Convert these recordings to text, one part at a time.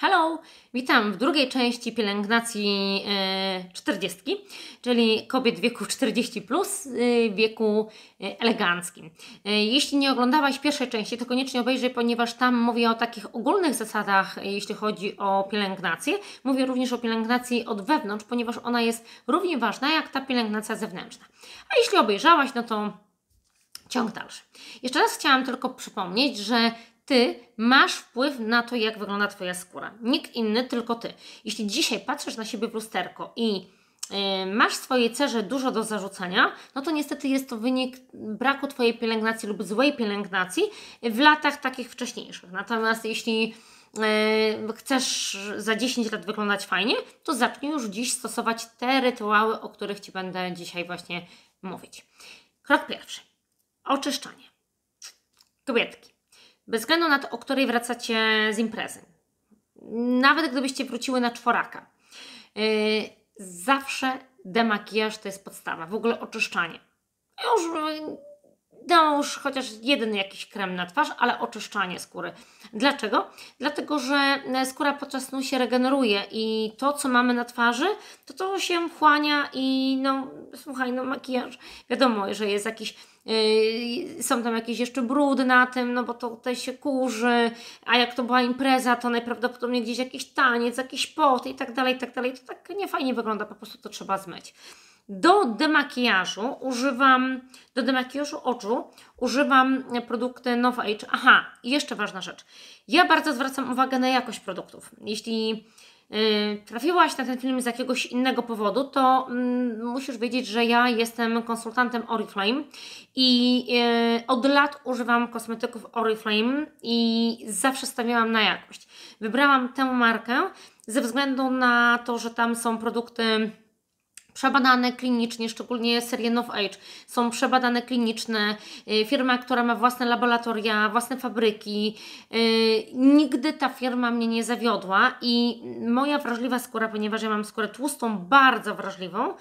Hello! Witam w drugiej części pielęgnacji y, e, 40, czyli kobiet wieku 40, plus, e, wieku e, eleganckim. Jeśli nie oglądałaś pierwszej części, to koniecznie obejrzyj, ponieważ tam mówię o takich ogólnych zasadach, jeśli chodzi o pielęgnację. Mówię również o pielęgnacji od wewnątrz, ponieważ ona jest równie ważna jak ta pielęgnacja zewnętrzna. A jeśli obejrzałaś, no to ciąg dalszy. Jeszcze raz chciałam tylko przypomnieć, że ty masz wpływ na to, jak wygląda Twoja skóra. Nikt inny, tylko ty. Jeśli dzisiaj patrzysz na siebie w lusterko i y, masz swojej cerze dużo do zarzucania, no to niestety jest to wynik braku Twojej pielęgnacji lub złej pielęgnacji w latach takich wcześniejszych. Natomiast jeśli y, chcesz za 10 lat wyglądać fajnie, to zacznij już dziś stosować te rytuały, o których Ci będę dzisiaj właśnie mówić. Krok pierwszy. Oczyszczanie. Kobietki. Bez względu na to, o której wracacie z imprezy. Nawet gdybyście wróciły na czworaka. Y, zawsze demakijaż to jest podstawa, w ogóle oczyszczanie. Już nałóż no chociaż jeden jakiś krem na twarz, ale oczyszczanie skóry. Dlaczego? Dlatego, że skóra podczas snu się regeneruje i to, co mamy na twarzy, to to się wchłania i no, słuchaj, no makijaż, wiadomo, że jest jakiś Yy, są tam jakieś jeszcze brudy na tym, no bo to tutaj się kurzy, a jak to była impreza, to najprawdopodobniej gdzieś jakiś taniec, jakiś pot i tak dalej, i tak dalej. To tak nie fajnie wygląda, po prostu to trzeba zmyć. Do demakijażu używam, do demakijażu oczu używam produkty Nova Age. Aha, jeszcze ważna rzecz. Ja bardzo zwracam uwagę na jakość produktów. Jeśli Y, trafiłaś na ten film z jakiegoś innego powodu, to mm, musisz wiedzieć, że ja jestem konsultantem Oriflame i y, od lat używam kosmetyków Oriflame i zawsze stawiałam na jakość. Wybrałam tę markę ze względu na to, że tam są produkty przebadane klinicznie, szczególnie serie Nov Age, są przebadane kliniczne. Y, firma, która ma własne laboratoria, własne fabryki. Y, nigdy ta firma mnie nie zawiodła i moja wrażliwa skóra, ponieważ ja mam skórę tłustą, bardzo wrażliwą,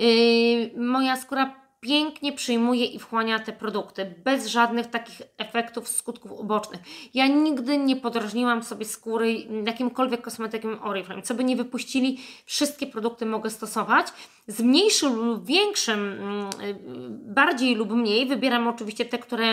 y, moja skóra pięknie przyjmuje i wchłania te produkty, bez żadnych takich efektów, skutków ubocznych. Ja nigdy nie podrażniłam sobie skóry jakimkolwiek kosmetykiem Oriflame. Co by nie wypuścili, wszystkie produkty mogę stosować. Z mniejszym lub większym, mm, bardziej lub mniej, wybieram oczywiście te, które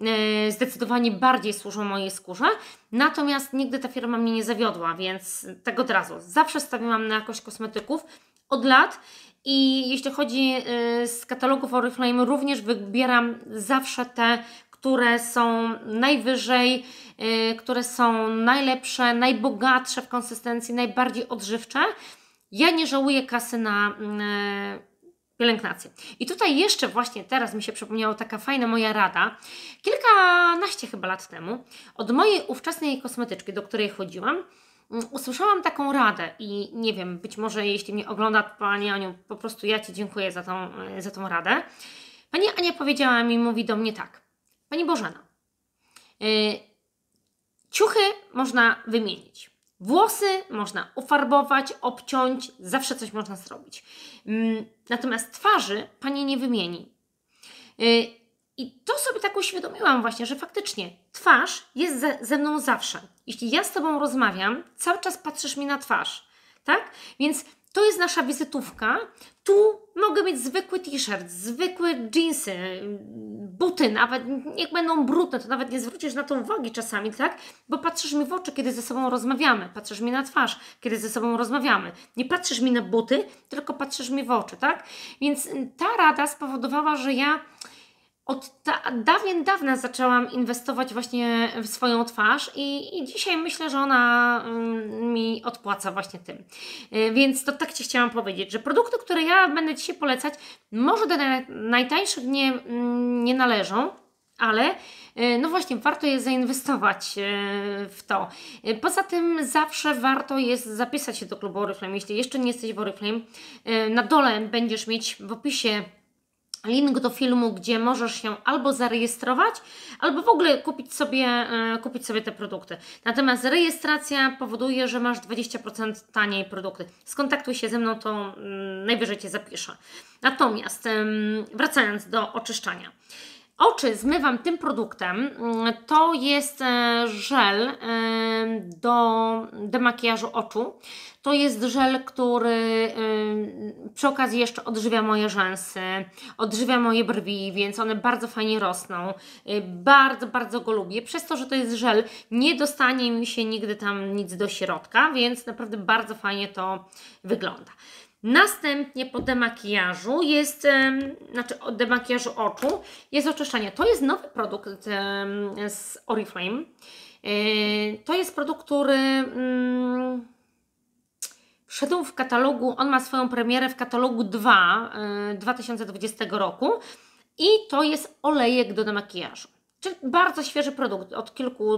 e, zdecydowanie bardziej służą mojej skórze. Natomiast nigdy ta firma mnie nie zawiodła, więc tego od razu. Zawsze stawiłam na jakość kosmetyków od lat i jeśli chodzi y, z katalogów Oriflame, również wybieram zawsze te, które są najwyżej, y, które są najlepsze, najbogatsze w konsystencji, najbardziej odżywcze. Ja nie żałuję kasy na y, pielęgnację. I tutaj jeszcze właśnie teraz mi się przypomniała taka fajna moja rada. Kilkanaście chyba lat temu od mojej ówczesnej kosmetyczki, do której chodziłam, Mm, usłyszałam taką radę i nie wiem, być może jeśli mnie ogląda Pani Aniu, po prostu ja Ci dziękuję za tą, e, za tą radę. Pani Ania powiedziała mi, mówi do mnie tak. Pani Bożena, yy, ciuchy można wymienić. Włosy można ufarbować, obciąć, zawsze coś można zrobić. Mm, natomiast twarzy Pani nie wymieni. E, i to sobie tak uświadomiłam właśnie, że faktycznie twarz jest ze, ze mną zawsze. Jeśli ja z Tobą rozmawiam, cały czas patrzysz mi na twarz, tak? Więc to jest nasza wizytówka. Tu mogę mieć zwykły t-shirt, zwykłe jeansy, buty, nawet niech będą brudne, to nawet nie zwrócisz na to uwagi czasami, tak? Bo patrzysz mi w oczy, kiedy ze sobą rozmawiamy, patrzysz mi na twarz, kiedy ze sobą rozmawiamy. Nie patrzysz mi na buty, tylko patrzysz mi w oczy, tak? Więc ta rada spowodowała, że ja od dawien dawna zaczęłam inwestować właśnie w swoją twarz i, i dzisiaj myślę, że ona mm, mi odpłaca właśnie tym. Y, więc to tak Ci chciałam powiedzieć, że produkty, które ja będę dzisiaj polecać, może do najtańszych nie, mm, nie należą, ale y, no właśnie, warto jest zainwestować y, w to. Poza tym zawsze warto jest zapisać się do klubu Oriflame. Jeśli jeszcze nie jesteś w Oriflame, na dole będziesz mieć w opisie link do filmu, gdzie możesz się albo zarejestrować, albo w ogóle kupić sobie, e, kupić sobie te produkty. Natomiast rejestracja powoduje, że masz 20% taniej produkty. Skontaktuj się ze mną, to mm, najwyżej Cię zapiszę. Natomiast wracając do oczyszczania. Oczy zmywam tym produktem. Mm, to jest e, żel e, do demakijażu oczu. To jest żel, który e, przy okazji jeszcze odżywia moje rzęsy, odżywia moje brwi, więc one bardzo fajnie rosną. Bardzo, bardzo go lubię. Przez to, że to jest żel, nie dostanie mi się nigdy tam nic do środka, więc naprawdę bardzo fajnie to wygląda. Następnie po demakijażu jest, znaczy od demakijażu oczu jest oczyszczanie. To jest nowy produkt z Oriflame. E, to jest produkt, który mm, wszedł w katalogu, on ma swoją premierę w katalogu 2 2020 e, roku i to jest olejek do demakijażu. Czyli bardzo świeży produkt, od kilku,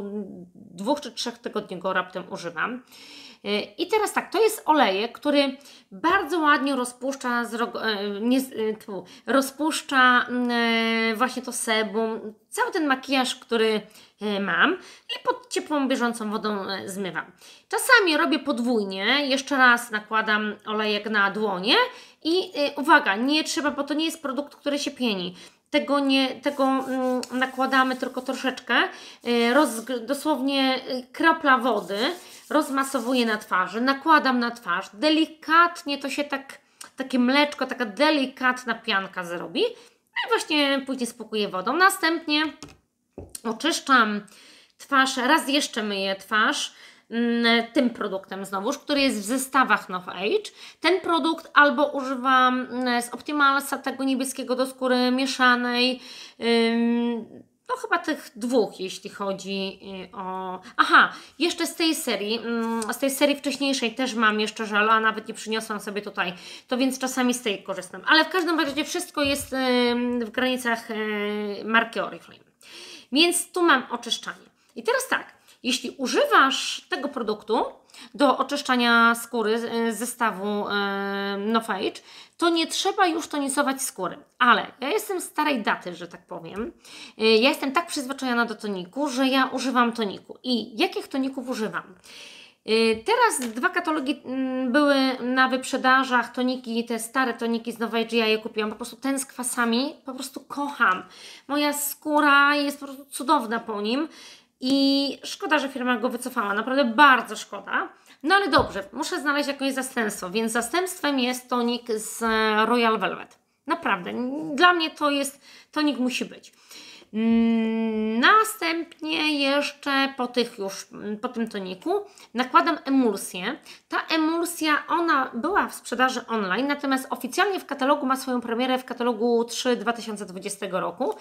dwóch czy trzech tygodni go raptem używam. E, I teraz tak, to jest olejek, który bardzo ładnie rozpuszcza, e, nie, e, tu, rozpuszcza mm, właśnie to sebum, cały ten makijaż, który mam i pod ciepłą, bieżącą wodą zmywam. Czasami robię podwójnie, jeszcze raz nakładam olejek na dłonie i uwaga, nie trzeba, bo to nie jest produkt, który się pieni tego, nie, tego mm, nakładamy tylko troszeczkę, e, roz, dosłownie e, kropla wody, rozmasowuję na twarzy, nakładam na twarz, delikatnie to się tak, takie mleczko, taka delikatna pianka zrobi, no i właśnie później spłukuję wodą. Następnie oczyszczam twarz, raz jeszcze myję twarz, Mm, tym produktem znowuż, który jest w zestawach Nov Age. Ten produkt albo używam mm, z Optimalsa tego niebieskiego do skóry mieszanej, no chyba tych dwóch, jeśli chodzi y, o... Aha, jeszcze z tej serii, mm, z tej serii wcześniejszej też mam jeszcze żal, a nawet nie przyniosłam sobie tutaj, to więc czasami z tej korzystam. Ale w każdym razie wszystko jest w granicach y, marki Oriflame. Więc tu mam oczyszczanie. I teraz tak, jeśli używasz tego produktu do oczyszczania skóry z e, zestawu e, Nofage, to nie trzeba już tonisować skóry. Ale ja jestem starej daty, że tak powiem. E, ja jestem tak przyzwyczajona do toniku, że ja używam toniku. I jakich toników używam? Teraz dwa katalogi mm, były na wyprzedażach, toniki, te stare toniki z Nowej G, ja je kupiłam, po prostu ten z kwasami, po prostu kocham. Moja skóra jest po prostu cudowna po nim. I szkoda, że firma go wycofała, naprawdę bardzo szkoda. No ale dobrze, muszę znaleźć jakieś zastępstwo, więc zastępstwem jest tonik z Royal Velvet. Naprawdę, dla mnie to jest, tonik musi być. Mm, następnie jeszcze po tych już, mm, po tym toniku nakładam emulsję. Ta emulsja, ona była w sprzedaży online, natomiast oficjalnie w katalogu ma swoją premierę w katalogu 3 2020 roku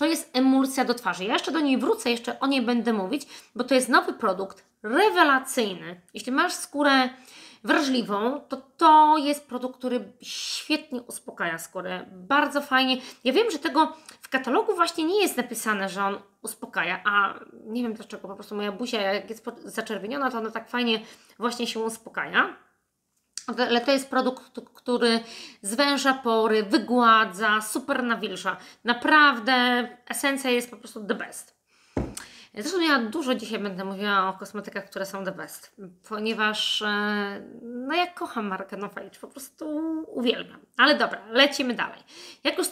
to jest emulsja do twarzy. Ja jeszcze do niej wrócę, jeszcze o niej będę mówić, bo to jest nowy produkt, rewelacyjny. Jeśli masz skórę wrażliwą, to to jest produkt, który świetnie uspokaja skórę. Bardzo fajnie. Ja wiem, że tego w katalogu właśnie nie jest napisane, że on uspokaja, a nie wiem dlaczego, po prostu moja buzia jak jest zaczerwieniona, to ona tak fajnie właśnie się uspokaja ale to jest produkt, który zwęża pory, wygładza, super nawilża. Naprawdę esencja jest po prostu the best. Zresztą ja dużo dzisiaj będę mówiła o kosmetykach, które są the best, ponieważ e, no ja kocham markę Nofage, po prostu uwielbiam. Ale dobra, lecimy dalej. Jak już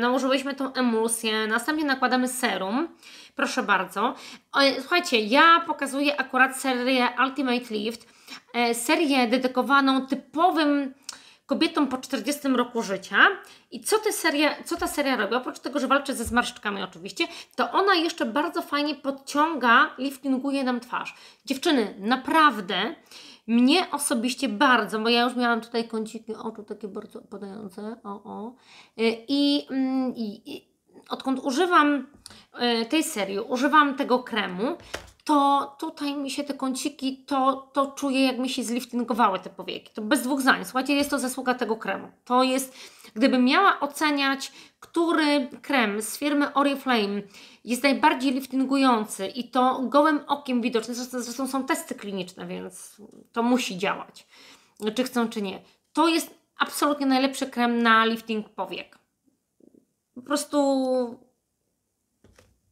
nałożyłyśmy tą emulsję, następnie nakładamy serum, proszę bardzo. Słuchajcie, ja pokazuję akurat serię Ultimate Lift, E, serię dedykowaną typowym kobietom po 40 roku życia. I co, te co ta seria robi? Oprócz tego, że walczy ze zmarszczkami oczywiście, to ona jeszcze bardzo fajnie podciąga, liftinguje nam twarz. Dziewczyny, naprawdę mnie osobiście bardzo, bo ja już miałam tutaj kąciki oczu takie bardzo opadające, o, o. Y, I, mm, i, i odkąd używam y, tej serii, używam tego kremu, to tutaj mi się te kąciki, to, to czuję, jak mi się zliftingowały te powieki. To bez dwóch zdań. Słuchajcie, jest to zasługa tego kremu. To jest, gdybym miała oceniać, który krem z firmy Oriflame jest najbardziej liftingujący i to gołym okiem widoczne, zresztą są testy kliniczne, więc to musi działać, czy chcą, czy nie. To jest absolutnie najlepszy krem na lifting powiek. Po prostu,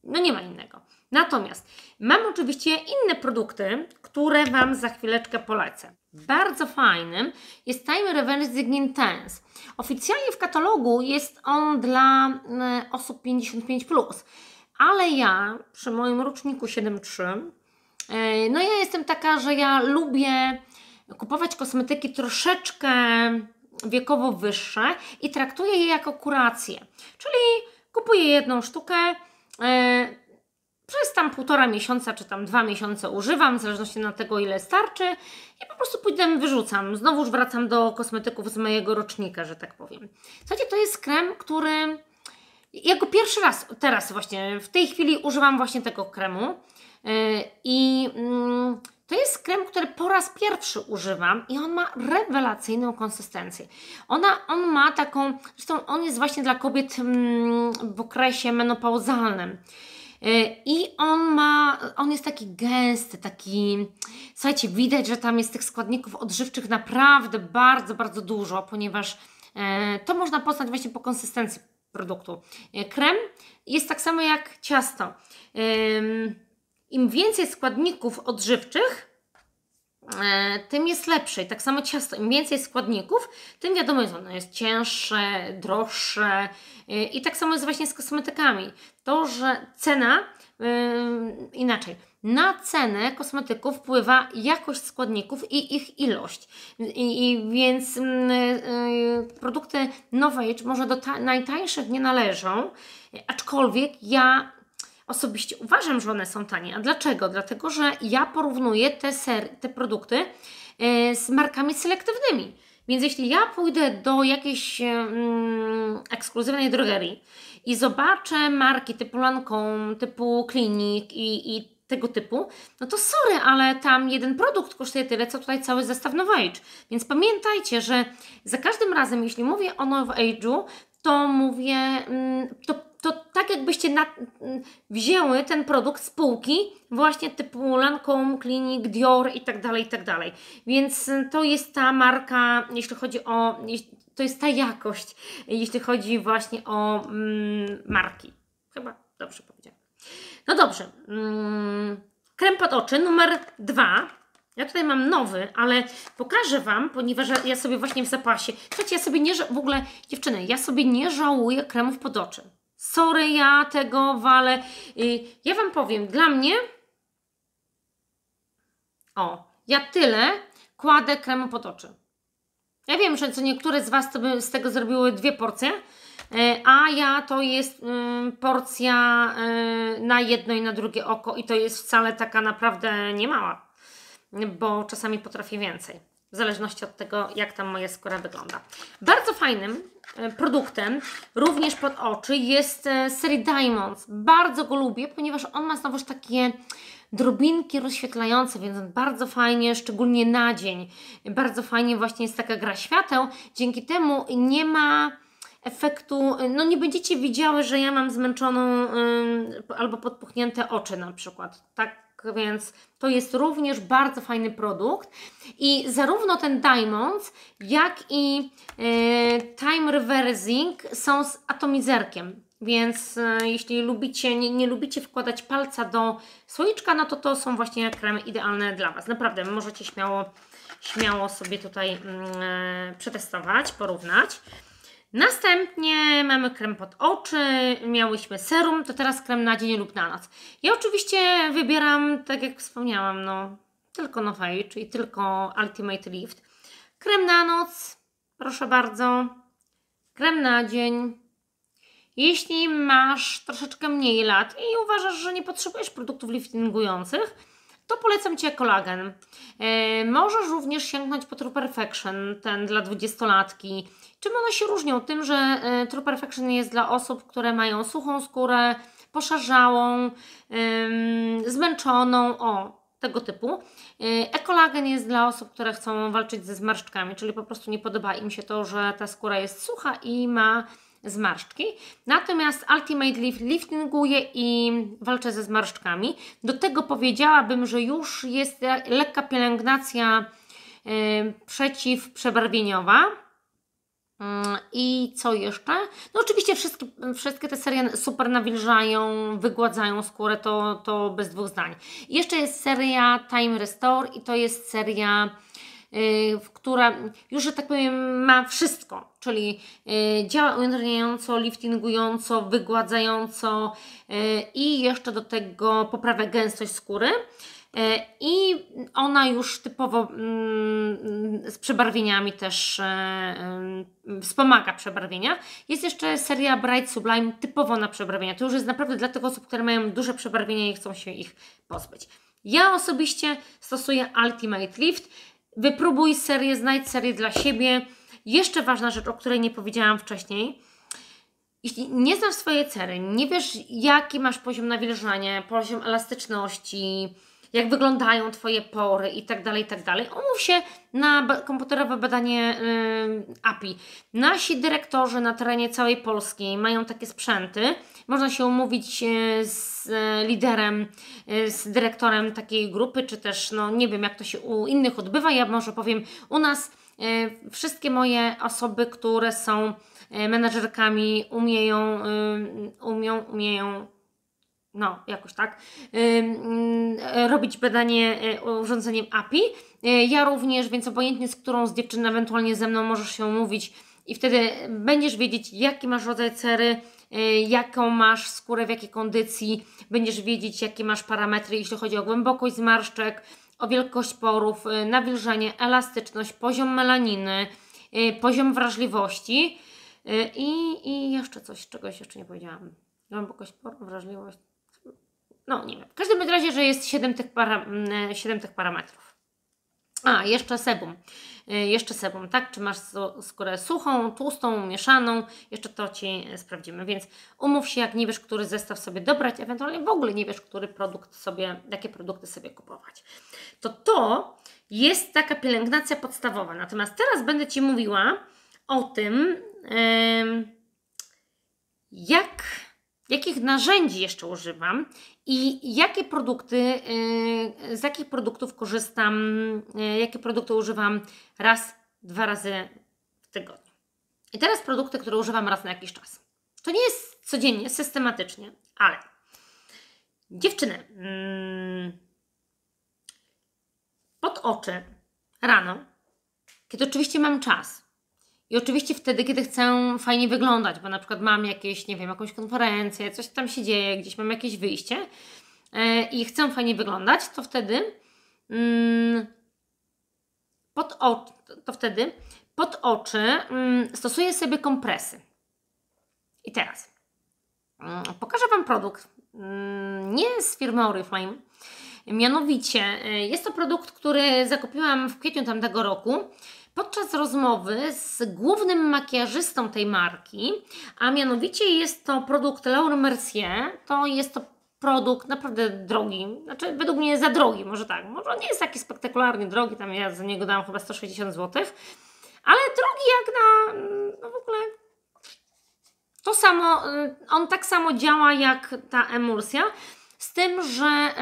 no nie ma innego. Natomiast mam oczywiście inne produkty, które Wam za chwileczkę polecę. Bardzo fajnym jest Time Revenge Zignin Tense. Oficjalnie w katalogu jest on dla mm, osób 55+, plus, ale ja przy moim roczniku 7.3, e, no ja jestem taka, że ja lubię kupować kosmetyki troszeczkę wiekowo wyższe i traktuję je jako kurację. Czyli kupuję jedną sztukę, e, przez tam półtora miesiąca czy tam dwa miesiące używam, w zależności na tego ile starczy i po prostu pójdę wyrzucam. Znowuż wracam do kosmetyków z mojego rocznika, że tak powiem. Słuchajcie, to jest krem, który jako pierwszy raz teraz właśnie, w tej chwili używam właśnie tego kremu yy, i mm, to jest krem, który po raz pierwszy używam i on ma rewelacyjną konsystencję. Ona, on ma taką, zresztą on jest właśnie dla kobiet mm, w okresie menopauzalnym. E, I on ma, on jest taki gęsty, taki, słuchajcie, widać, że tam jest tych składników odżywczych naprawdę bardzo, bardzo dużo, ponieważ e, to można poznać właśnie po konsystencji produktu. E, krem jest tak samo jak ciasto. Im więcej składników odżywczych, E, tym jest lepsze. I tak samo ciasto, im więcej składników, tym wiadomo jest, ono jest cięższe, droższe. E, I tak samo jest właśnie z kosmetykami. To, że cena, e, inaczej, na cenę kosmetyków wpływa jakość składników i ich ilość. I, i więc mm, produkty nowej, produkty może do najtańszych nie należą, aczkolwiek ja Osobiście uważam, że one są tanie. A dlaczego? Dlatego, że ja porównuję te, ser, te produkty e, z markami selektywnymi. Więc jeśli ja pójdę do jakiejś mm, ekskluzywnej drogerii i zobaczę marki typu Lancome, typu Clinique i, i tego typu, no to sorry, ale tam jeden produkt kosztuje tyle, co tutaj cały zestaw Age. Więc pamiętajcie, że za każdym razem, jeśli mówię o Ageu, to mówię, mm, to to tak jakbyście na, wzięły ten produkt z półki właśnie typu Lancome, Clinique, Dior i tak dalej, i tak dalej. Więc to jest ta marka, jeśli chodzi o, to jest ta jakość, jeśli chodzi właśnie o mm, marki. Chyba dobrze powiedziałam. No dobrze, mm, krem pod oczy numer dwa. Ja tutaj mam nowy, ale pokażę Wam, ponieważ ja sobie właśnie w zapasie. Słuchajcie, ja sobie nie, w ogóle dziewczyny, ja sobie nie żałuję kremów pod oczy. Sorry, ja tego walę. Y, ja Wam powiem, dla mnie. O, ja tyle kładę kremu pod oczy. Ja wiem, że co niektóre z Was to by z tego zrobiły dwie porcje, e, a ja to jest y, porcja y, na jedno i na drugie oko i to jest wcale taka naprawdę niemała, bo czasami potrafię więcej, w zależności od tego, jak tam moja skóra wygląda. Bardzo fajnym E, produktem, również pod oczy, jest e, serii Diamonds. Bardzo go lubię, ponieważ on ma znowuż takie drobinki rozświetlające, więc on bardzo fajnie, szczególnie na dzień, bardzo fajnie właśnie jest taka gra świateł. Dzięki temu nie ma efektu, e, no nie będziecie widziały, że ja mam zmęczoną albo podpuchnięte oczy na przykład. Tak tak, więc to jest również bardzo fajny produkt. I zarówno ten Diamond, jak i e, Time Reversing są z atomizerkiem. Więc e, jeśli lubicie, nie, nie, lubicie wkładać palca do słoiczka, no to to są właśnie kremy idealne dla Was. Naprawdę, możecie śmiało, śmiało sobie tutaj mm, e, przetestować, porównać. Następnie mamy krem pod oczy, miałyśmy serum, to teraz krem na dzień lub na noc. Ja oczywiście wybieram, tak jak wspomniałam, no, tylko Novage czyli tylko Ultimate Lift. Krem na noc, proszę bardzo, krem na dzień. Jeśli masz troszeczkę mniej lat i uważasz, że nie potrzebujesz produktów liftingujących, to polecam ci kolagen. E, możesz również sięgnąć po True Perfection, ten dla dwudziestolatki. Czym one się różnią? Tym, że e, True Perfection jest dla osób, które mają suchą skórę, poszarzałą, zmęczoną, o, tego typu. E, Ekolagen jest dla osób, które chcą walczyć ze zmarszczkami, czyli po prostu nie podoba im się to, że ta skóra jest sucha i ma zmarszczki. Natomiast Ultimate Lift liftinguje i walczę ze zmarszczkami. Do tego powiedziałabym, że już jest lekka pielęgnacja y, przeciwprzebarwieniowa. Y, I co jeszcze? No oczywiście wszystkie, wszystkie te serie super nawilżają, wygładzają skórę, to, to bez dwóch zdań. jeszcze jest seria Time Restore i to jest seria, yy, która już, że tak powiem, ma wszystko czyli y, działa unatleniająco, liftingująco, wygładzająco y, i jeszcze do tego poprawia gęstość skóry. Y, I ona już typowo mm, z przebarwieniami też wspomaga przebarwienia. Jest jeszcze seria Bright Sublime typowo na przebarwienia. To już jest naprawdę dla tych osób, które mają duże przebarwienia i chcą się ich pozbyć. Ja osobiście stosuję Ultimate Lift. Wypróbuj serię, znajdź serię dla siebie jeszcze ważna rzecz, o której nie powiedziałam wcześniej. Jeśli nie znasz swojej cery, nie wiesz, jaki masz poziom nawilżania, poziom elastyczności, jak wyglądają Twoje pory i tak dalej, i tak dalej. Omów się na komputerowe badanie yy, API. Nasi dyrektorzy na terenie całej Polski mają takie sprzęty. Można się umówić y, z y, liderem, y, z dyrektorem takiej grupy, czy też, no nie wiem, jak to się u innych odbywa. Ja może powiem, u nas E, wszystkie moje osoby, które są e, menedżerkami, umieją, e, umieją, umieją no, jakoś tak, mm, robić badanie urządzeniem API. Ja również, więc obojętnie z którą z dziewczyn ewentualnie ze mną możesz się mówić i wtedy będziesz wiedzieć, jaki masz rodzaj cery, jaką masz skórę, w jakiej kondycji, będziesz wiedzieć, jakie masz parametry, jeśli chodzi o głębokość zmarszczek, o wielkość porów, y, nawilżenie, elastyczność, poziom melaniny, y, poziom wrażliwości y, i, i jeszcze coś, czegoś jeszcze nie powiedziałam. Głębokość porów, wrażliwość. No, nie wiem. W każdym razie, że jest 7 tych, para, 7 tych parametrów. A, jeszcze sebum. Y, jeszcze sebum, tak? Czy masz skórę suchą, tłustą, mieszaną, jeszcze to Ci y, sprawdzimy. Więc umów się, jak nie wiesz, który zestaw sobie dobrać, ewentualnie w ogóle nie wiesz, który produkt sobie, jakie produkty sobie kupować. To to jest taka pielęgnacja podstawowa. Natomiast teraz będę Ci mówiła o tym, jak jakich narzędzi jeszcze używam i jakie produkty, y, z jakich produktów korzystam, y, jakie produkty używam raz, dwa razy w tygodniu. I teraz produkty, które używam raz na jakiś czas. To nie jest codziennie, systematycznie, ale dziewczyny, mm, pod oczy rano, kiedy oczywiście mam czas, i oczywiście wtedy, kiedy chcę fajnie wyglądać, bo na przykład mam jakieś, nie wiem, jakąś konferencję, coś tam się dzieje, gdzieś mam jakieś wyjście e, i chcę fajnie wyglądać, to wtedy mm, pod oczy, to wtedy pod oczy mm, stosuję sobie kompresy. I teraz mm, pokażę Wam produkt, nie z firmy Oriflame, Mianowicie e, jest to produkt, który zakupiłam w kwietniu tamtego roku podczas rozmowy z głównym makijażystą tej marki, a mianowicie jest to produkt Laure Mercier, to jest to produkt naprawdę drogi, znaczy według mnie za drogi, może tak, może nie jest taki spektakularnie drogi, tam ja za niego dałam chyba 160 zł, ale drogi jak na, no w ogóle to samo, y, on tak samo działa jak ta emulsja, z tym, że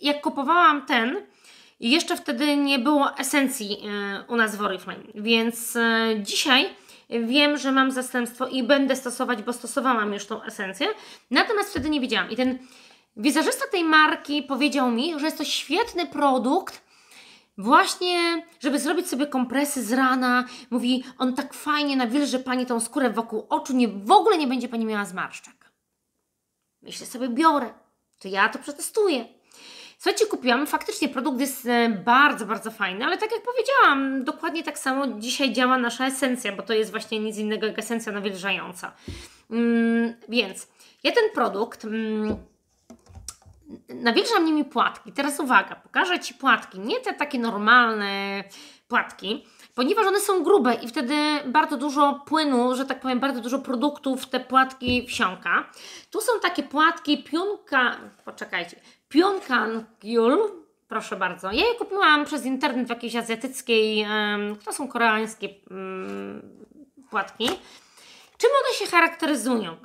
jak kupowałam ten, i jeszcze wtedy nie było esencji e, u nas w Oriflame, więc e, dzisiaj wiem, że mam zastępstwo i będę stosować, bo stosowałam już tą esencję, natomiast wtedy nie wiedziałam. I ten wizerzysta tej marki powiedział mi, że jest to świetny produkt, Właśnie, żeby zrobić sobie kompresy z rana, mówi, on tak fajnie nawilży Pani tą skórę wokół oczu, nie, w ogóle nie będzie Pani miała zmarszczek. Myślę sobie, biorę, to ja to przetestuję. Słuchajcie, kupiłam faktycznie produkt jest e, bardzo, bardzo fajny, ale tak jak powiedziałam, dokładnie tak samo dzisiaj działa nasza esencja, bo to jest właśnie nic innego jak esencja nawilżająca. Mm, więc ja ten produkt. Mm, Nawilżam nimi płatki. Teraz uwaga, pokażę Ci płatki, nie te takie normalne płatki, ponieważ one są grube i wtedy bardzo dużo płynu, że tak powiem, bardzo dużo produktów te płatki wsiąka. Tu są takie płatki pionka, poczekajcie, pyeongkang proszę bardzo. Ja je kupiłam przez internet w jakiejś azjatyckiej, to są koreańskie mm, płatki. Czym one się charakteryzują?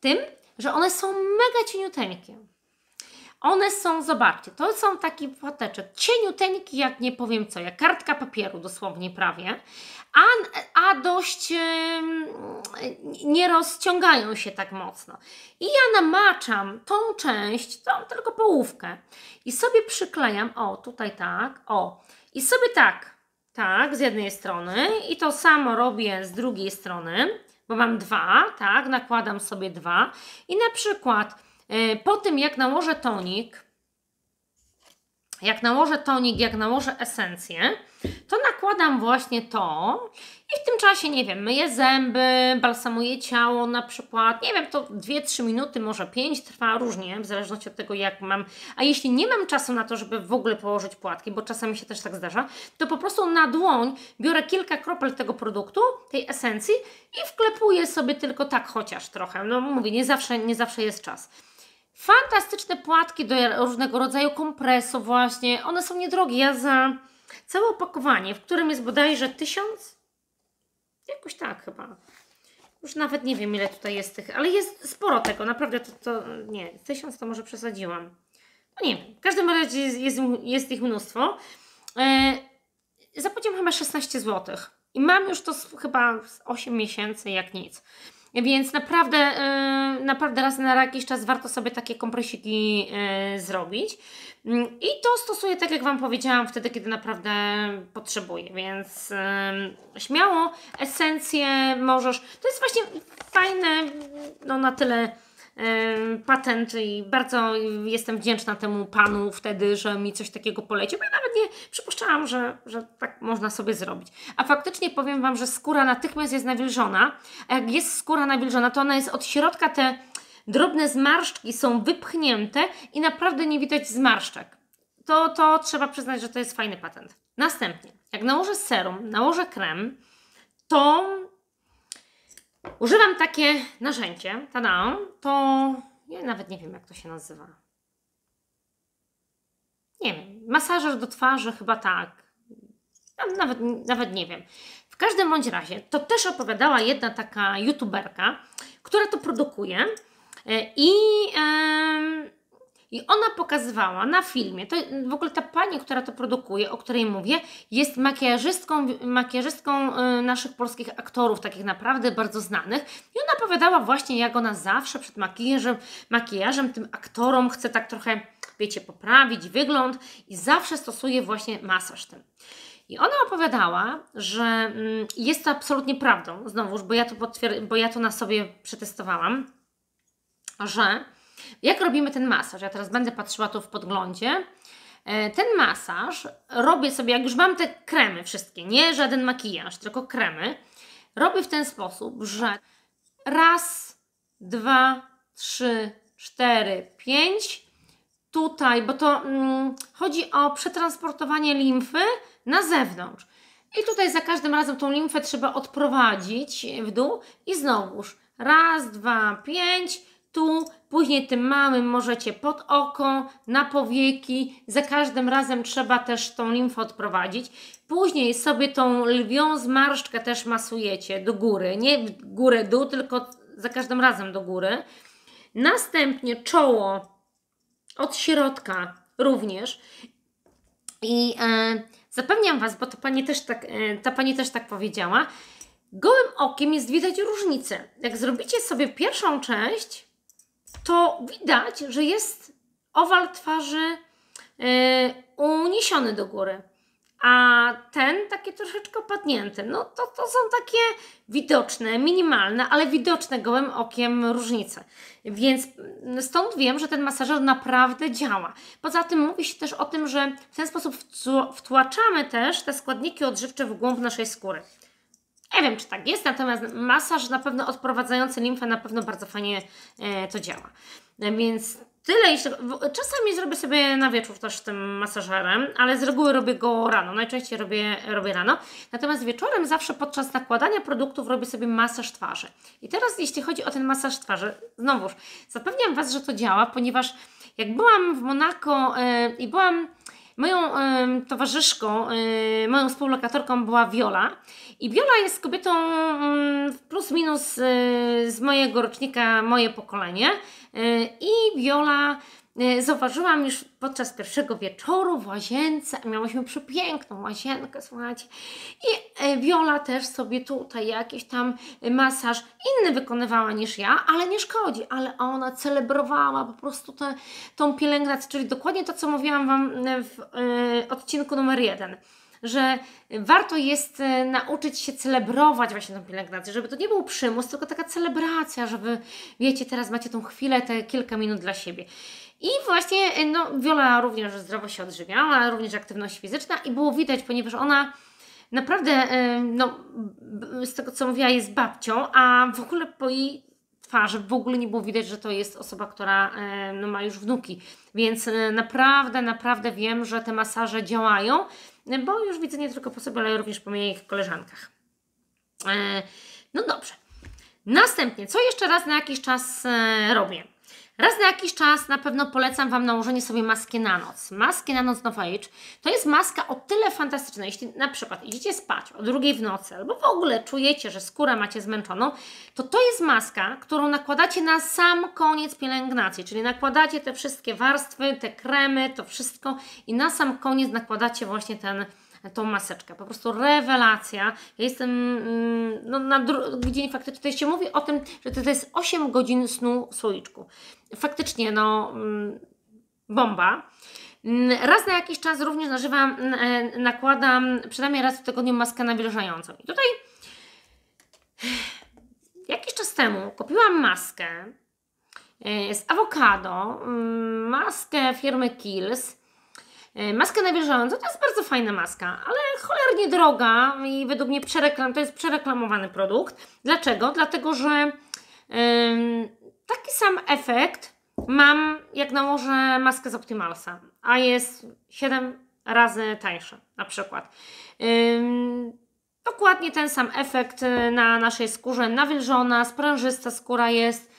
Tym, że one są mega cieniuteńkie. One są, zobaczcie, to są takie płateczek cieniuteńki, jak nie powiem co, jak kartka papieru dosłownie prawie a, a dość nie rozciągają się tak mocno. I ja namaczam tą część, tą tylko połówkę i sobie przyklejam, o tutaj tak, o i sobie tak, tak z jednej strony i to samo robię z drugiej strony, bo mam dwa, tak, nakładam sobie dwa i na przykład e, po tym jak nałożę tonik, jak nałożę tonik, jak nałożę esencję, to nakładam właśnie to i w tym czasie, nie wiem, myję zęby, balsamuję ciało na przykład, nie wiem, to 2-3 minuty, może 5 trwa, różnie, w zależności od tego jak mam, a jeśli nie mam czasu na to, żeby w ogóle położyć płatki, bo czasami się też tak zdarza, to po prostu na dłoń biorę kilka kropel tego produktu, tej esencji i wklepuję sobie tylko tak chociaż trochę, no mówię, nie zawsze, nie zawsze jest czas. Fantastyczne płatki do różnego rodzaju kompresów właśnie. One są niedrogie. Ja za całe opakowanie, w którym jest bodajże tysiąc jakoś tak chyba. Już nawet nie wiem ile tutaj jest tych, ale jest sporo tego. Naprawdę to, to nie, tysiąc to może przesadziłam. No nie wiem. W każdym razie jest, jest, jest ich mnóstwo. Yy, zapłaciłam chyba 16 zł. I mam już to chyba 8 miesięcy jak nic. Więc naprawdę, y, naprawdę raz na jakiś czas warto sobie takie kompresiki y, zrobić. Mm, I to stosuję tak jak Wam powiedziałam wtedy, kiedy naprawdę potrzebuję, więc y, śmiało esencję możesz. To jest właśnie fajne, no na tyle patent i bardzo jestem wdzięczna temu panu wtedy, że mi coś takiego polecił, bo ja nawet nie przypuszczałam, że, że tak można sobie zrobić. A faktycznie powiem Wam, że skóra natychmiast jest nawilżona, a jak jest skóra nawilżona, to ona jest od środka, te drobne zmarszczki są wypchnięte i naprawdę nie widać zmarszczek. To, to trzeba przyznać, że to jest fajny patent. Następnie, jak nałożę serum, nałożę krem, to Używam takie narzędzie, tada, to ja nawet nie wiem jak to się nazywa. Nie wiem, masażer do twarzy chyba tak. Nawet, nawet nie wiem. W każdym bądź razie, to też opowiadała jedna taka youtuberka, która to produkuje e, i e, i ona pokazywała na filmie, to w ogóle ta pani, która to produkuje, o której mówię, jest makijażystką, makijażystką y, naszych polskich aktorów, takich naprawdę bardzo znanych. I ona opowiadała właśnie, jak ona zawsze przed makijażem, makijażem tym aktorom chce tak trochę, wiecie, poprawić wygląd i zawsze stosuje właśnie masaż ten. I ona opowiadała, że mm, jest to absolutnie prawdą, znowuż, bo ja to, bo ja to na sobie przetestowałam, że jak robimy ten masaż? Ja teraz będę patrzyła tu w podglądzie. E, ten masaż robię sobie, jak już mam te kremy wszystkie, nie żaden makijaż, tylko kremy, robię w ten sposób, że raz, dwa, trzy, cztery, pięć, tutaj, bo to mm, chodzi o przetransportowanie limfy na zewnątrz. I tutaj za każdym razem tą limfę trzeba odprowadzić w dół i znowuż raz, dwa, pięć, tu, później tym małym możecie pod oko, na powieki. Za każdym razem trzeba też tą limfę odprowadzić. Później sobie tą lwią zmarszczkę też masujecie do góry, nie w górę dół, tylko za każdym razem do góry. Następnie czoło od środka również. I e, zapewniam Was, bo to pani też tak, e, ta pani też tak powiedziała, gołym okiem jest widać różnicę. Jak zrobicie sobie pierwszą część, to widać, że jest owal twarzy y, uniesiony do góry, a ten takie troszeczkę padnięty. No to, to są takie widoczne, minimalne, ale widoczne gołym okiem różnice. Więc mm, stąd wiem, że ten masażer naprawdę działa. Poza tym mówi się też o tym, że w ten sposób wtłaczamy też te składniki odżywcze w głąb naszej skóry. Nie wiem, czy tak jest, natomiast masaż na pewno odprowadzający limfę na pewno bardzo fajnie e, to działa. E, więc tyle, jeśli... czasami zrobię sobie na wieczór też tym masażerem, ale z reguły robię go rano, najczęściej robię, robię rano. Natomiast wieczorem zawsze podczas nakładania produktów robię sobie masaż twarzy. I teraz jeśli chodzi o ten masaż twarzy, znowuż, zapewniam Was, że to działa, ponieważ jak byłam w Monako e, i byłam Moją y, towarzyszką, y, moją współlokatorką była Viola. I Viola jest kobietą y, plus minus e, z mojego rocznika, moje pokolenie. E, I Viola E, zauważyłam już podczas pierwszego wieczoru w łazience, miałyśmy przepiękną łazienkę, słuchajcie, i e, Viola też sobie tutaj jakiś tam masaż inny wykonywała niż ja, ale nie szkodzi, ale ona celebrowała po prostu tę, tą pielęgnację, czyli dokładnie to, co mówiłam Wam e, w odcinku numer jeden że warto jest nauczyć się celebrować właśnie tą pielęgnację, żeby to nie był przymus, tylko taka celebracja, żeby wiecie, teraz macie tą chwilę, te kilka minut dla siebie. I właśnie, y, no, Wiola również zdrowo się odżywiała, również aktywność fizyczna i było widać, ponieważ ona naprawdę, y, no, z tego co mówiła, jest babcią, a w ogóle po jej twarzy w ogóle nie było widać, że to jest osoba, która y, no, ma już wnuki. Więc naprawdę, naprawdę wiem, że te masaże działają, bo już widzę nie tylko po sobie, ale również po moich koleżankach. No dobrze. Następnie, co jeszcze raz na jakiś czas robię? Raz na jakiś czas na pewno polecam Wam nałożenie sobie maski na noc. Maski na noc Nowa Age to jest maska o tyle fantastyczna, jeśli na przykład idziecie spać o drugiej w nocy albo w ogóle czujecie, że skórę macie zmęczoną, to to jest maska, którą nakładacie na sam koniec pielęgnacji, czyli nakładacie te wszystkie warstwy, te kremy, to wszystko i na sam koniec nakładacie właśnie ten tą maseczkę. Po prostu rewelacja. Ja jestem mm, no, na drugi dzień faktycznie tutaj się mówi o tym, że to jest 8 godzin snu słoiczku. Faktycznie, no mm, bomba. Mm, raz na jakiś czas również nażywam, e, nakładam przynajmniej raz w tygodniu maskę nawilżającą. I tutaj jakiś czas temu kupiłam maskę e, z awokado, maskę firmy Kills, E, maska nawilżająca to jest bardzo fajna maska, ale cholernie droga i według mnie przereklam, to jest przereklamowany produkt. Dlaczego? Dlatego, że taki sam efekt mam jak nałożę maskę z Optimalsa, a jest 7 razy tańsza na przykład. dokładnie ten sam efekt e, na naszej skórze, nawilżona, sprężysta skóra jest,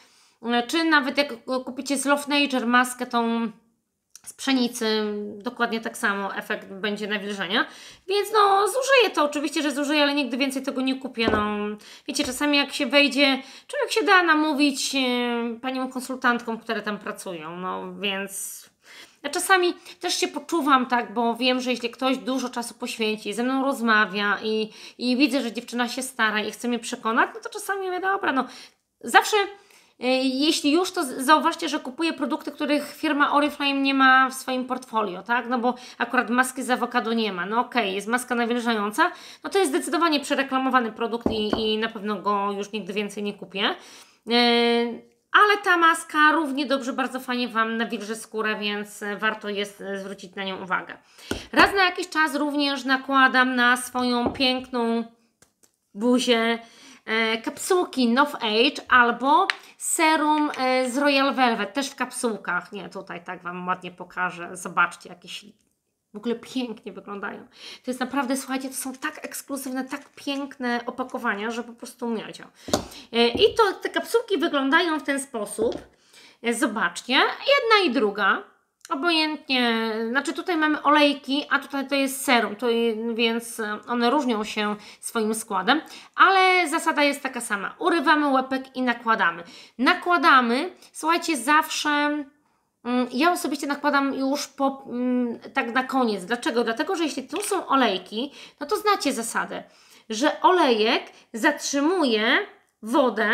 e, czy nawet jak kupicie z Love Nature maskę tą z pszenicy, dokładnie tak samo efekt będzie nawilżenia, więc no zużyję to, oczywiście, że zużyję, ale nigdy więcej tego nie kupię, no wiecie, czasami jak się wejdzie, człowiek się da namówić yy, paniom konsultantkom, które tam pracują, no więc ja czasami też się poczuwam tak, bo wiem, że jeśli ktoś dużo czasu poświęci, ze mną rozmawia i, i widzę, że dziewczyna się stara i chce mnie przekonać, no to czasami mówię, dobra, no zawsze E, jeśli już, to zauważcie, że kupuję produkty, których firma Oriflame nie ma w swoim portfolio, tak? No bo akurat maski z awokado nie ma. No okej, okay, jest maska nawilżająca, no to jest zdecydowanie przereklamowany produkt i, i na pewno go już nigdy więcej nie kupię. E, ale ta maska równie dobrze bardzo fajnie Wam nawilży skórę, więc warto jest e, zwrócić na nią uwagę. Raz na jakiś czas również nakładam na swoją piękną buzię E, kapsułki Nov Age albo serum e, z Royal Velvet, też w kapsułkach. Nie, tutaj tak Wam ładnie pokażę. Zobaczcie, jakieś w ogóle pięknie wyglądają. To jest naprawdę, słuchajcie, to są tak ekskluzywne, tak piękne opakowania, że po prostu umiecie. E, I to te kapsułki wyglądają w ten sposób. Zobaczcie, jedna i druga obojętnie, znaczy tutaj mamy olejki, a tutaj to jest serum, to, więc e, one różnią się swoim składem, ale zasada jest taka sama. Urywamy łepek i nakładamy. Nakładamy, słuchajcie, zawsze... Mm, ja osobiście nakładam już po, mm, tak na koniec. Dlaczego? Dlatego, że jeśli tu są olejki, no to znacie zasadę, że olejek zatrzymuje wodę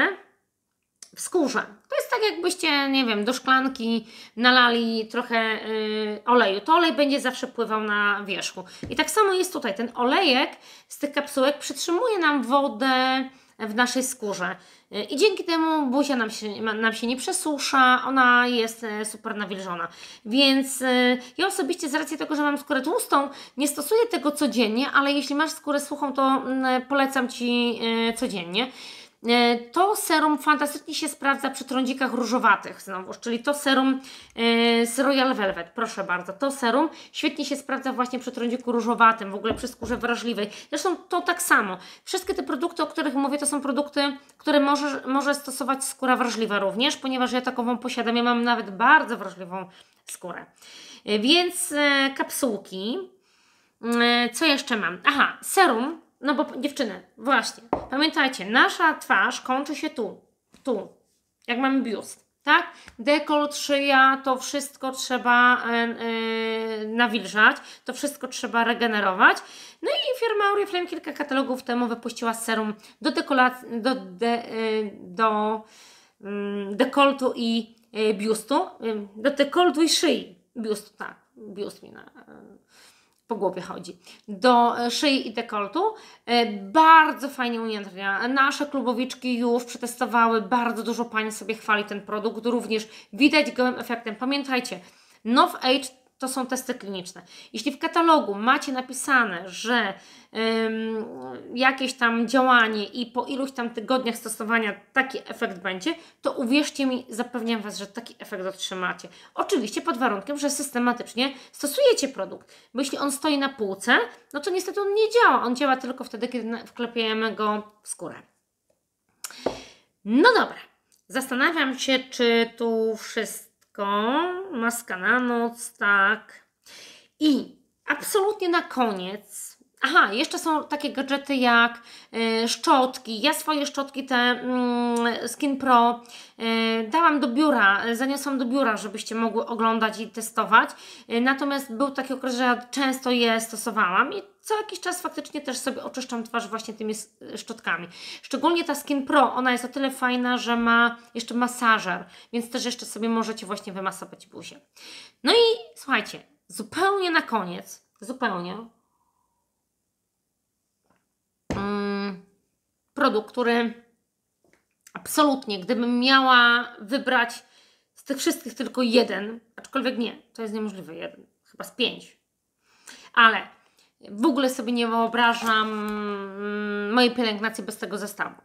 w skórze. To jest tak, jakbyście, nie wiem, do szklanki nalali trochę yy, oleju. To olej będzie zawsze pływał na wierzchu. I tak samo jest tutaj. Ten olejek z tych kapsułek przytrzymuje nam wodę w naszej skórze. Y, I dzięki temu buzia nam się, nam się nie przesusza, ona jest y, super nawilżona. Więc y, ja osobiście z racji tego, że mam skórę tłustą, nie stosuję tego codziennie, ale jeśli masz skórę suchą, to mm, polecam Ci codziennie. E, to serum fantastycznie się sprawdza przy trądzikach różowatych znowu, czyli to serum e, z Royal Velvet, proszę bardzo. To serum świetnie się sprawdza właśnie przy trądziku różowatym, w ogóle przy skórze wrażliwej. Zresztą to tak samo. Wszystkie te produkty, o których mówię, to są produkty, które może, może stosować skóra wrażliwa również, ponieważ ja takową posiadam, ja mam nawet bardzo wrażliwą skórę. E, więc kapsułki, co jeszcze mam? Aha, serum no bo dziewczyny, właśnie. Pamiętajcie, nasza twarz kończy się tu, tu, jak mamy biust, tak? Dekolt, szyja, to wszystko trzeba yy, nawilżać, to wszystko trzeba regenerować. No i firma Oriflame kilka katalogów temu wypuściła serum do, dekolacji, do, de, yy, do yy, dekoltu i y, biustu, do dekoltu i szyi, biustu, tak, biust mi na po głowie chodzi, do e, szyi i dekoltu. E, bardzo fajnie ujętnia. Nasze klubowiczki już przetestowały, bardzo dużo Pani sobie chwali ten produkt, również widać gołym efektem. Pamiętajcie, nov Age to są testy kliniczne. Jeśli w katalogu macie napisane, że ym, jakieś tam działanie i po iluś tam tygodniach stosowania taki efekt będzie, to uwierzcie mi, zapewniam Was, że taki efekt otrzymacie. Oczywiście pod warunkiem, że systematycznie stosujecie produkt. Bo jeśli on stoi na półce, no to niestety on nie działa. On działa tylko wtedy, kiedy wklepiemy go w skórę. No dobra. Zastanawiam się, czy tu wszyscy wszystko. Maska na noc, tak. I absolutnie na koniec. Aha, jeszcze są takie gadżety jak y, szczotki. Ja swoje szczotki te y, Skin Pro y, dałam do biura, zaniosłam do biura, żebyście mogły oglądać i testować. Y, natomiast był taki okres, że ja często je stosowałam i co jakiś czas faktycznie też sobie oczyszczam twarz właśnie tymi e, szczotkami. Szczególnie ta Skin Pro, ona jest o tyle fajna, że ma jeszcze masażer, więc też jeszcze sobie możecie właśnie wymasować buzię. No i słuchajcie, zupełnie na koniec, zupełnie mm, produkt, który absolutnie, gdybym miała wybrać z tych wszystkich tylko jeden, aczkolwiek nie, to jest niemożliwe, jeden, chyba z pięć, ale w ogóle sobie nie wyobrażam mm, mojej pielęgnacji bez tego zestawu.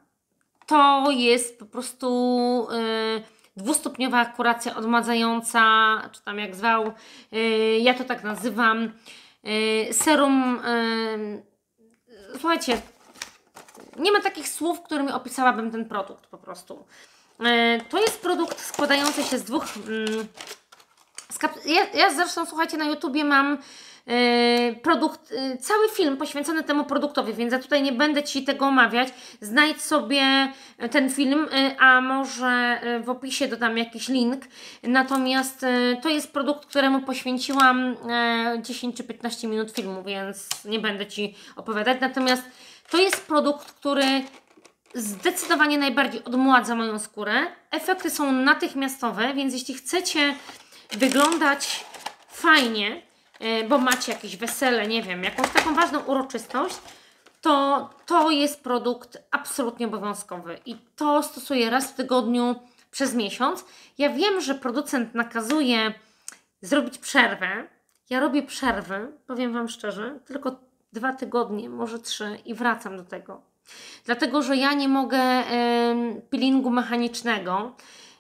To jest po prostu y, dwustopniowa kuracja odmadzająca, czy tam jak zwał, y, ja to tak nazywam. Y, serum, słuchajcie, nie ma takich słów, którymi opisałabym ten produkt po prostu. To jest produkt składający się z dwóch... Mm, z ja, ja zresztą, słuchajcie, na YouTubie mam E, produkt, e, cały film poświęcony temu produktowi, więc ja tutaj nie będę Ci tego omawiać. Znajdź sobie ten film, e, a może w opisie dodam jakiś link. Natomiast to jest produkt, któremu poświęciłam 10 czy 15 minut filmu, więc nie będę Ci opowiadać. Natomiast to jest produkt, który zdecydowanie najbardziej odmładza moją skórę. Efekty są natychmiastowe, więc jeśli chcecie wyglądać fajnie, E, bo macie jakieś wesele, nie wiem, jakąś taką ważną uroczystość, to to jest produkt absolutnie obowiązkowy i to stosuję raz w tygodniu przez miesiąc. Ja wiem, że producent nakazuje zrobić przerwę. Ja robię przerwy, powiem Wam szczerze, tylko dwa tygodnie, może trzy i wracam do tego. Dlatego, że ja nie mogę y, peelingu mechanicznego,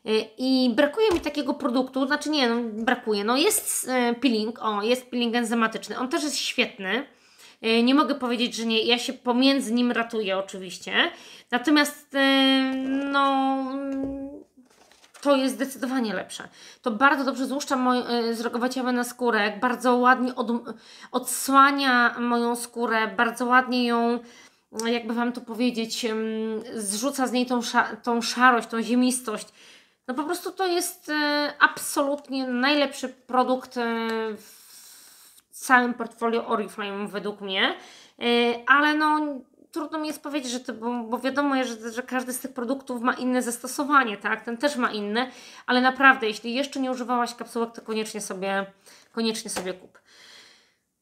Y, I brakuje mi takiego produktu, znaczy nie, no, brakuje. No jest y, peeling, o, jest peeling enzymatyczny. On też jest świetny. Y, nie mogę powiedzieć, że nie. Ja się pomiędzy nim ratuję oczywiście. Natomiast no to jest zdecydowanie lepsze. To bardzo dobrze złuszcza moją, zrogowaciałe na skórę, bardzo ładnie od, odsłania moją skórę, bardzo ładnie ją jakby Wam to powiedzieć, zrzuca z niej tą, tą szarość, tą ziemistość. No po prostu to jest e, absolutnie najlepszy produkt e, w całym portfolio Oriflame według mnie, e, ale no trudno mi jest powiedzieć, że to, bo, bo wiadomo, że, że każdy z tych produktów ma inne zastosowanie, tak? Ten też ma inne, ale naprawdę, jeśli jeszcze nie używałaś kapsułek, to koniecznie sobie, koniecznie sobie kup.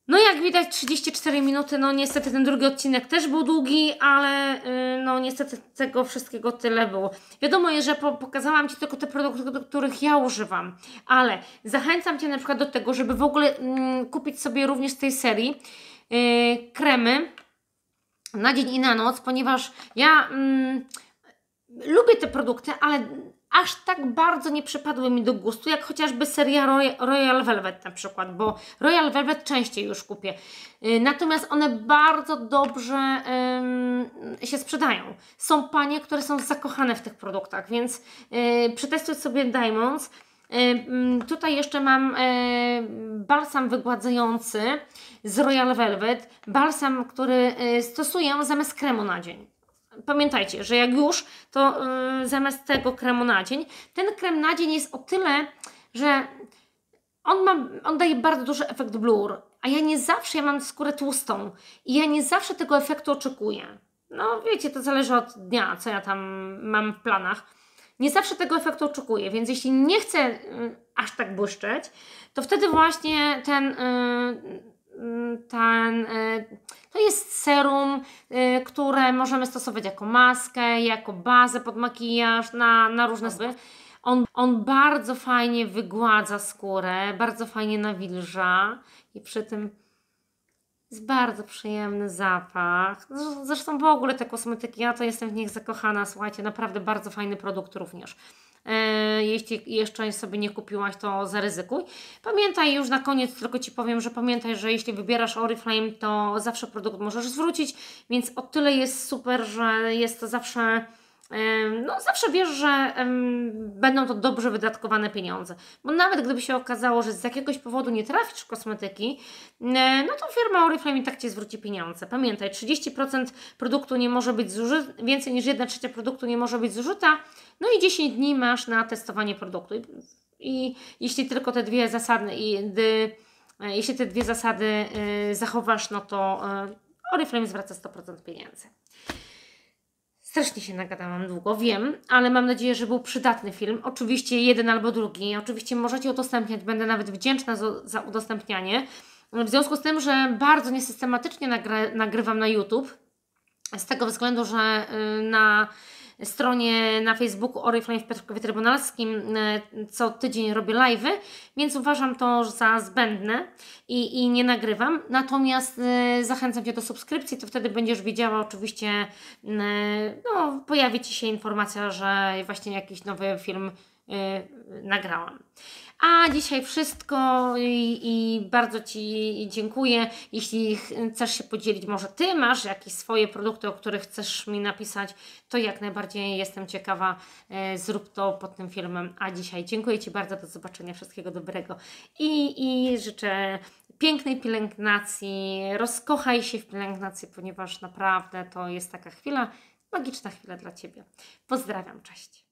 No jak widać 34 minuty, no niestety ten drugi odcinek też był długi, ale y, no niestety tego wszystkiego tyle było. Wiadomo, że po pokazałam Ci tylko te produkty, do których ja używam, ale zachęcam Cię na przykład do tego, żeby w ogóle mm, kupić sobie również z tej serii yy, kremy na dzień i na noc, ponieważ ja mm, lubię te produkty, ale aż tak bardzo nie przypadły mi do gustu, jak chociażby seria Royal Velvet na przykład, bo Royal Velvet częściej już kupię. Y, natomiast one bardzo dobrze ym, się sprzedają. Są panie, które są zakochane w tych produktach, więc yy, przetestuj sobie Diamonds. Y, mm, tutaj jeszcze mam e, balsam wygładzający z Royal Velvet, balsam, który e, stosuję zamiast kremu na dzień pamiętajcie, że jak już, to yy, zamiast tego kremu na dzień, ten krem na dzień jest o tyle, że on, ma, on daje bardzo duży efekt blur, a ja nie zawsze, ja mam skórę tłustą i ja nie zawsze tego efektu oczekuję. No wiecie, to zależy od dnia, co ja tam mam w planach. Nie zawsze tego efektu oczekuję, więc jeśli nie chcę yy, aż tak błyszczeć, to wtedy właśnie ten... Yy, ten y, to jest serum, y, które możemy stosować jako maskę, jako bazę pod makijaż, na, na różne sposoby. On, on bardzo fajnie wygładza skórę, bardzo fajnie nawilża i przy tym jest bardzo przyjemny zapach. Zresztą w ogóle te kosmetyki, ja to jestem w nich zakochana, słuchajcie, naprawdę bardzo fajny produkt również. E, jeśli jeszcze sobie nie kupiłaś, to zaryzykuj. Pamiętaj już na koniec, tylko Ci powiem, że pamiętaj, że jeśli wybierasz Oriflame, to zawsze produkt możesz zwrócić, więc o tyle jest super, że jest to zawsze e, no zawsze wiesz, że um, będą to dobrze wydatkowane pieniądze. Bo nawet gdyby się okazało, że z jakiegoś powodu nie trafisz w kosmetyki, e, no to firma Oriflame i tak Ci zwróci pieniądze. Pamiętaj, 30% produktu nie może być zużyte, więcej niż 1 trzecia produktu nie może być zużyta, no i 10 dni masz na testowanie produktu. I, i jeśli tylko te dwie zasady, i, dy, e, jeśli te dwie zasady y, zachowasz, no to y, Oriflame zwraca 100% pieniędzy. Strasznie się nagadałam długo, wiem, ale mam nadzieję, że był przydatny film. Oczywiście jeden albo drugi. Oczywiście możecie udostępniać, będę nawet wdzięczna za, za udostępnianie. W związku z tym, że bardzo niesystematycznie nagry, nagrywam na YouTube, z tego względu, że na stronie na Facebooku Oriflame w Piotrkowie Trybunalskim e, co tydzień robię live'y, więc uważam to za zbędne i, i nie nagrywam. Natomiast e, zachęcam Cię do subskrypcji, to wtedy będziesz wiedziała oczywiście, e, no, pojawi Ci się informacja, że właśnie jakiś nowy film nagrałam. A dzisiaj wszystko i, i bardzo Ci dziękuję. Jeśli chcesz się podzielić, może Ty masz jakieś swoje produkty, o których chcesz mi napisać, to jak najbardziej jestem ciekawa. E, zrób to pod tym filmem. A dzisiaj dziękuję Ci bardzo. Do zobaczenia. Wszystkiego dobrego. I, i życzę pięknej pielęgnacji. Rozkochaj się w pielęgnacji, ponieważ naprawdę to jest taka chwila, magiczna chwila dla Ciebie. Pozdrawiam, cześć.